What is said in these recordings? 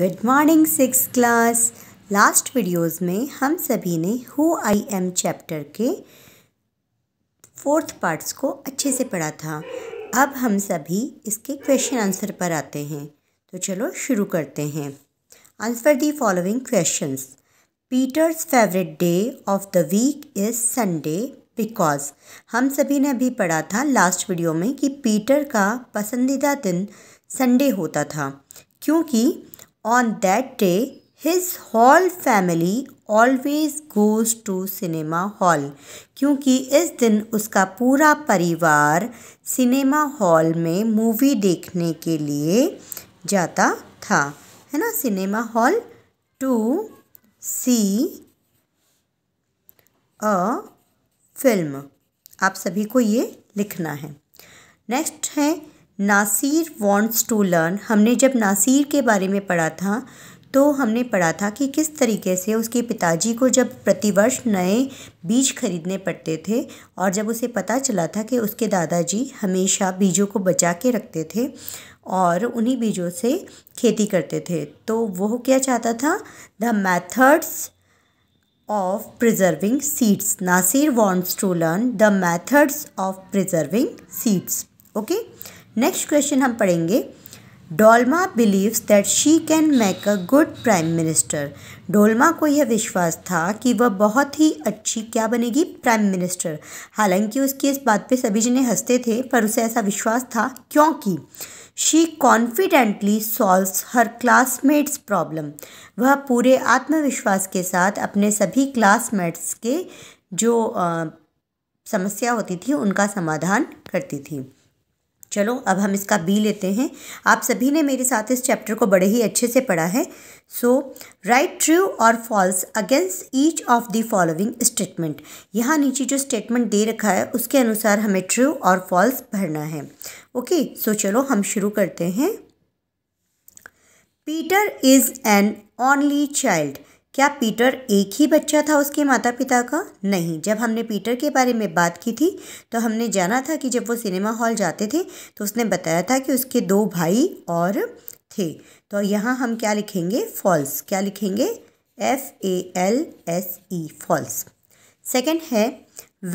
Good morning six class last videos में हम सभी ने हु आई एम चैप्टर के फोर्थ पार्ट्स को अच्छे से पढ़ा था अब हम सभी इसके क्वेश्चन आंसर पर आते हैं तो चलो शुरू करते हैं answer the following questions Peter's favourite day of the week is Sunday because हम सभी ने अभी पढ़ा था लास्ट वीडियो में कि पीटर का पसंदीदा दिन संडे होता था क्योंकि On that day, his whole family always goes to cinema hall. क्योंकि इस दिन उसका पूरा परिवार सिनेमा हॉल में मूवी देखने के लिए जाता था है ना cinema hall to see a film आप सभी को ये लिखना है नेक्स्ट है नासिर वांट्स टू लर्न हमने जब नासिर के बारे में पढ़ा था तो हमने पढ़ा था कि किस तरीके से उसके पिताजी को जब प्रतिवर्ष नए बीज खरीदने पड़ते थे और जब उसे पता चला था कि उसके दादाजी हमेशा बीजों को बचा के रखते थे और उन्हीं बीजों से खेती करते थे तो वो क्या चाहता था the methods of preserving seeds Nasir wants to learn the methods of preserving seeds okay next question हम पढ़ेंगे Dolma believes that she can make a good prime minister Dolma को यह विश्वास था कि वह बहुत ही अच्छी क्या बनेगी प्राइम मिनिस्टर हालांकि उसकी इस बात पे सभी जने हंसते थे पर उसे ऐसा विश्वास था क्योंकि she confidently solves her classmate's problem वह पूरे आत्मविश्वास के साथ अपने सभी क्लासमेट्स के जो आ, समस्या होती थी उनका समाधान करती थी चलो अब हम इसका बी लेते हैं आप सभी ने मेरे साथ इस चैप्टर को बड़े ही अच्छे से पढ़ा है सो राइट ट्रू और false against each of the following statement यहाँ नीचे जो स्टेटमेंट दे रखा है उसके अनुसार हमें ट्रू और फॉल्स भरना है ओके okay, सो so चलो हम शुरू करते हैं Peter is an only child क्या पीटर एक ही बच्चा था उसके माता पिता का नहीं जब हमने पीटर के बारे में बात की थी तो हमने जाना था कि जब वो सिनेमा हॉल जाते थे तो उसने बताया था कि उसके दो भाई और थे तो यहाँ हम क्या लिखेंगे फॉल्स क्या लिखेंगे F A L S E false second है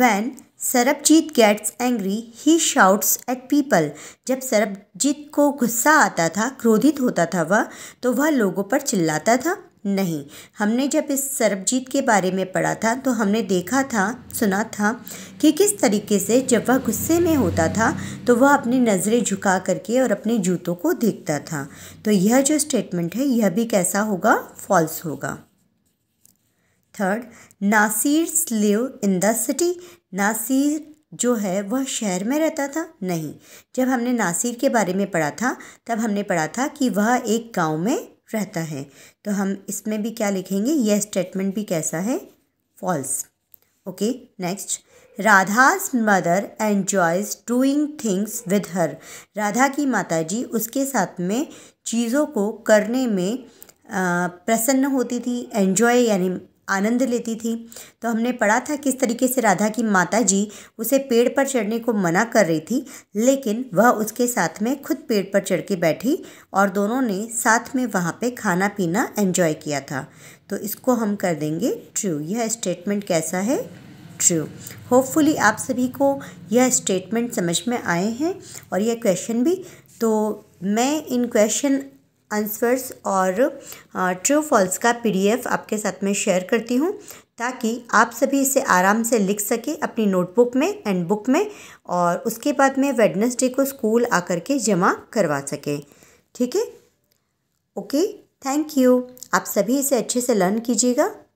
when Sarabjit gets angry he shouts at people जब सरबजीत को गुस्सा आता था क्रोधित होता था वह तो वह लोगों पर चिल्लाता था नहीं हमने जब इस सरबजीत के बारे में पढ़ा था तो हमने देखा था सुना था कि किस तरीके से जब वह गुस्से में होता था तो वह अपनी नज़रें झुका करके और अपने जूतों को देखता था तो यह जो स्टेटमेंट है यह भी कैसा होगा फॉल्स होगा third Nasir live in the city Nasir जो है वह शहर में रहता था नहीं जब हमने नासिर के बारे में पढ़ा था तब हमने पढ़ा था कि वह एक गांव में रहता है तो हम इसमें भी क्या लिखेंगे यह स्टेटमेंट भी कैसा है false okay next Radha's mother enjoys doing things with her Radha की माताजी उसके साथ में चीज़ों को करने में प्रसन्न होती थी एन्जॉय यानी आनंद लेती थी तो हमने पढ़ा था किस तरीके से राधा की माता जी उसे पेड़ पर चढ़ने को मना कर रही थी लेकिन वह उसके साथ में खुद पेड़ पर चढ़ के बैठी और दोनों ने साथ में वहाँ पे खाना पीना एंजॉय किया था तो इसको हम कर देंगे ट्रू यह स्टेटमेंट कैसा है ट्रू होपफुली आप सभी को यह स्टेटमेंट समझ में आए हैं और यह क्वेश्चन भी तो मैं इन क्वेश्चन आंसर्स और ट्रू फॉल्स का पीडीएफ आपके साथ में शेयर करती हूँ ताकि आप सभी इसे आराम से लिख सके अपनी नोटबुक में एंड बुक में और उसके बाद में वेडनेसडे को स्कूल आकर के जमा करवा सकें ठीक है ओके थैंक यू आप सभी इसे अच्छे से लर्न कीजिएगा